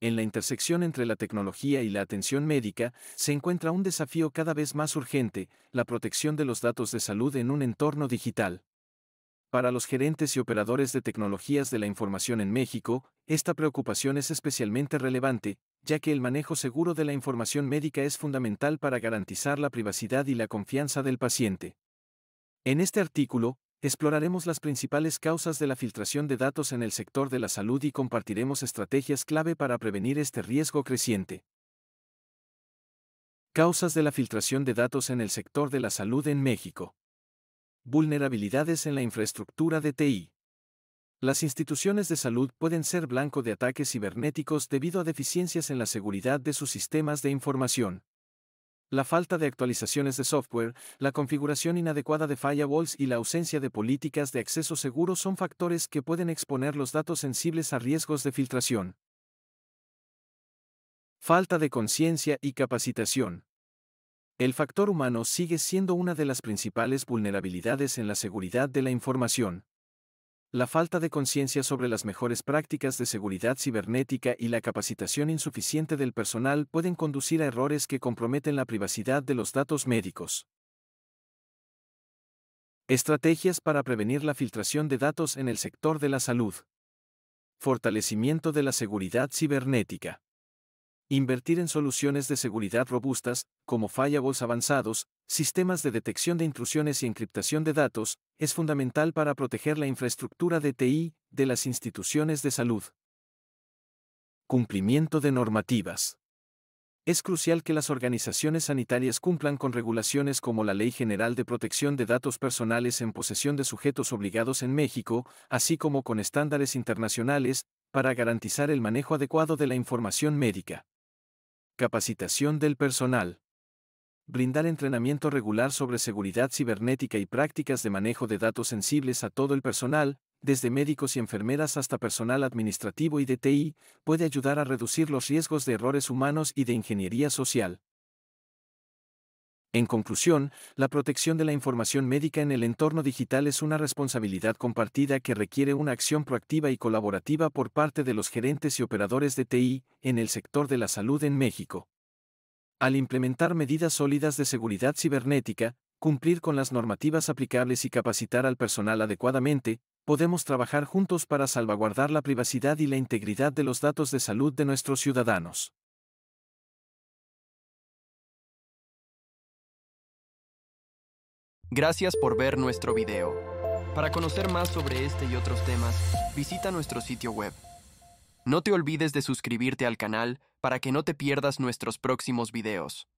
En la intersección entre la tecnología y la atención médica, se encuentra un desafío cada vez más urgente, la protección de los datos de salud en un entorno digital. Para los gerentes y operadores de tecnologías de la información en México, esta preocupación es especialmente relevante, ya que el manejo seguro de la información médica es fundamental para garantizar la privacidad y la confianza del paciente. En este artículo, Exploraremos las principales causas de la filtración de datos en el sector de la salud y compartiremos estrategias clave para prevenir este riesgo creciente. Causas de la filtración de datos en el sector de la salud en México. Vulnerabilidades en la infraestructura de TI. Las instituciones de salud pueden ser blanco de ataques cibernéticos debido a deficiencias en la seguridad de sus sistemas de información. La falta de actualizaciones de software, la configuración inadecuada de firewalls y la ausencia de políticas de acceso seguro son factores que pueden exponer los datos sensibles a riesgos de filtración. Falta de conciencia y capacitación. El factor humano sigue siendo una de las principales vulnerabilidades en la seguridad de la información la falta de conciencia sobre las mejores prácticas de seguridad cibernética y la capacitación insuficiente del personal pueden conducir a errores que comprometen la privacidad de los datos médicos. Estrategias para prevenir la filtración de datos en el sector de la salud. Fortalecimiento de la seguridad cibernética. Invertir en soluciones de seguridad robustas, como firewalls avanzados, sistemas de detección de intrusiones y encriptación de datos, es fundamental para proteger la infraestructura de TI de las instituciones de salud. Cumplimiento de normativas. Es crucial que las organizaciones sanitarias cumplan con regulaciones como la Ley General de Protección de Datos Personales en posesión de sujetos obligados en México, así como con estándares internacionales, para garantizar el manejo adecuado de la información médica. Capacitación del personal. Brindar entrenamiento regular sobre seguridad cibernética y prácticas de manejo de datos sensibles a todo el personal, desde médicos y enfermeras hasta personal administrativo y de TI, puede ayudar a reducir los riesgos de errores humanos y de ingeniería social. En conclusión, la protección de la información médica en el entorno digital es una responsabilidad compartida que requiere una acción proactiva y colaborativa por parte de los gerentes y operadores de TI en el sector de la salud en México. Al implementar medidas sólidas de seguridad cibernética, cumplir con las normativas aplicables y capacitar al personal adecuadamente, podemos trabajar juntos para salvaguardar la privacidad y la integridad de los datos de salud de nuestros ciudadanos. Gracias por ver nuestro video. Para conocer más sobre este y otros temas, visita nuestro sitio web. No te olvides de suscribirte al canal para que no te pierdas nuestros próximos videos.